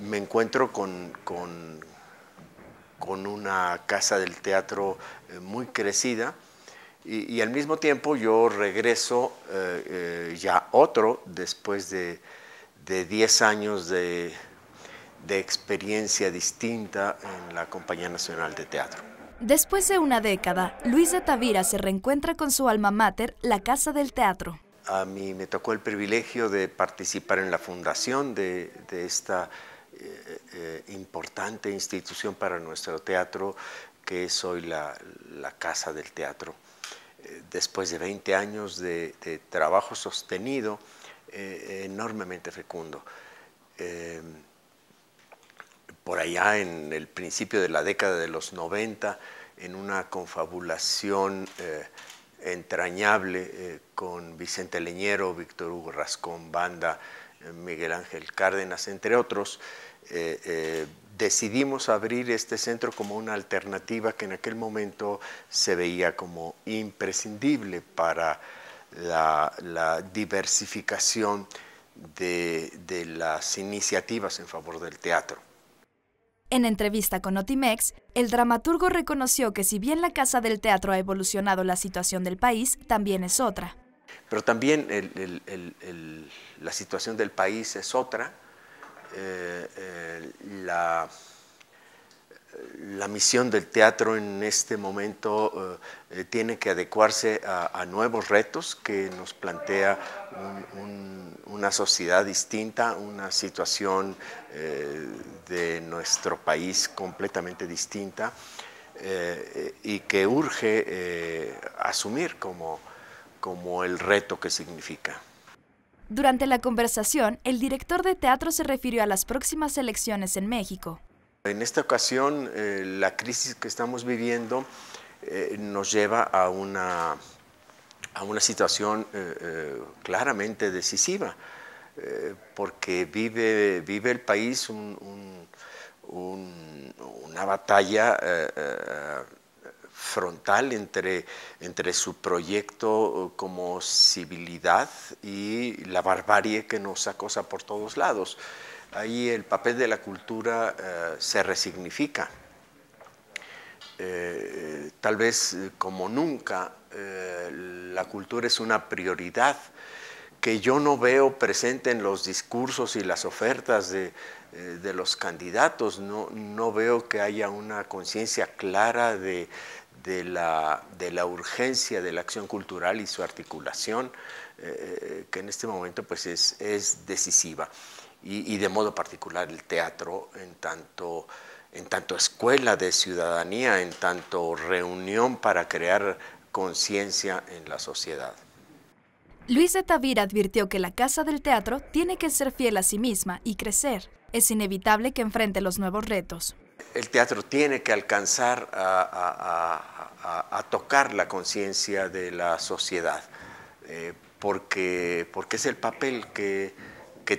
me encuentro con, con, una casa del teatro eh, muy crecida y, al mismo tiempo yo regreso eh, eh, ya otro después de, 10 años de, experiencia distinta en la Compañía Nacional de Teatro. Después de una década, Luis de Tavira se reencuentra con su alma mater, la Casa del Teatro. A mí me tocó el privilegio de participar en la fundación de esta eh, eh, importante institución para nuestro teatro, que es hoy la, Casa del Teatro. Eh, después de 20 años de, trabajo sostenido, enormemente fecundo. por allá en el principio de la década de los 90, en una confabulación entrañable con Vicente Leñero, Víctor Hugo Rascón, Banda, Miguel Ángel Cárdenas, entre otros, eh, eh, decidimos abrir este centro como una alternativa que en aquel momento se veía como imprescindible para la, diversificación de, de las iniciativas en favor del teatro. En entrevista con Otimex, el dramaturgo reconoció que si bien la Casa del Teatro ha evolucionado, la situación del país también es otra. Pero también la situación del país es otra. Eh, eh, la, misión del teatro en este momento eh, tiene que adecuarse a, nuevos retos que nos plantea una sociedad distinta, una situación de nuestro país completamente distinta y que urge asumir como como el reto que significa. Durante la conversación, el director de teatro se refirió a las próximas elecciones en México. En esta ocasión, eh, la crisis que estamos viviendo eh, nos lleva a una, a una situación eh, claramente decisiva, porque vive, vive el país una batalla frontal entre, entre su proyecto eh, como civilidad y la barbarie que nos acosa por todos lados. Ahí el papel de la cultura eh, se resignifica, eh, tal vez como nunca, la cultura es una prioridad que yo no veo presente en los discursos y las ofertas de, de los candidatos. No, no, veo que haya una conciencia clara de, de la, urgencia de la acción cultural y su articulación, eh, eh, que en este momento pues es, decisiva. Y, de modo particular el teatro en tanto, en tanto escuela de ciudadanía, en tanto reunión para crear conciencia en la sociedad. Luis de Tavira advirtió que la Casa del Teatro tiene que ser fiel a sí misma y crecer, es inevitable que enfrente los nuevos retos. El teatro tiene que alcanzar a, tocar la conciencia de la sociedad, eh, porque, es el papel que,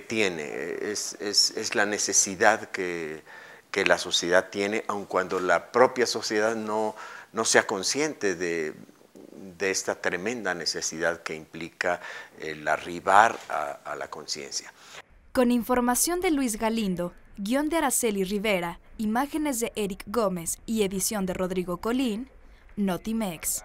tiene, es, la necesidad que, la sociedad tiene, aun cuando la propia sociedad no, sea consciente de, esta tremenda necesidad que implica el arribar a la conciencia. Con información de Luis Galindo, guión de Araceli Rivera, imágenes de Eric Gómez y edición de Rodrigo Colín, Notimex.